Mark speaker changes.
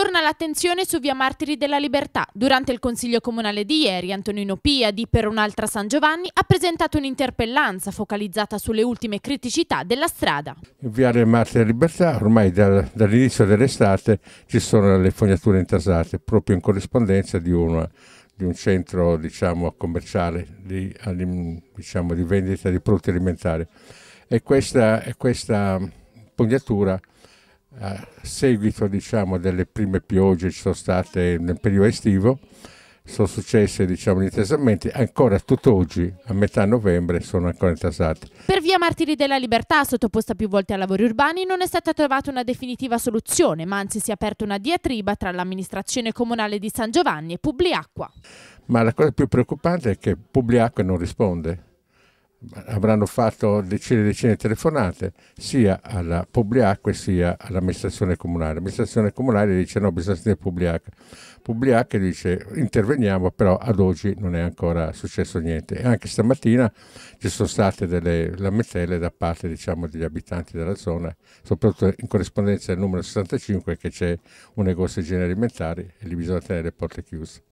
Speaker 1: Torna l'attenzione su Via Martiri della Libertà. Durante il Consiglio Comunale di ieri, Antonino Pia di Per un'altra San Giovanni ha presentato un'interpellanza focalizzata sulle ultime criticità della strada.
Speaker 2: In Viale Martiri della Libertà ormai dal, dall'inizio dell'estate ci sono le fognature intasate proprio in corrispondenza di, una, di un centro diciamo, commerciale di, diciamo, di, vendita di prodotti alimentari e questa, e questa fognatura a seguito diciamo, delle prime piogge ci sono state nel periodo estivo, sono successe diciamo, intasamenti, ancora tutt'oggi, a metà novembre, sono ancora intasate.
Speaker 1: Per via Martiri della Libertà, sottoposta più volte a lavori urbani, non è stata trovata una definitiva soluzione, ma anzi si è aperta una diatriba tra l'amministrazione comunale di San Giovanni e Publiacqua.
Speaker 2: Ma la cosa più preoccupante è che Publiacqua non risponde avranno fatto decine e decine di telefonate sia alla Publiac sia all'amministrazione comunale. L'amministrazione comunale dice no, bisogna sentire Publiac. Publiac dice interveniamo, però ad oggi non è ancora successo niente. E anche stamattina ci sono state delle lamentele da parte diciamo, degli abitanti della zona, soprattutto in corrispondenza del numero 65 che c'è un negozio di generi alimentari e lì bisogna tenere le porte chiuse.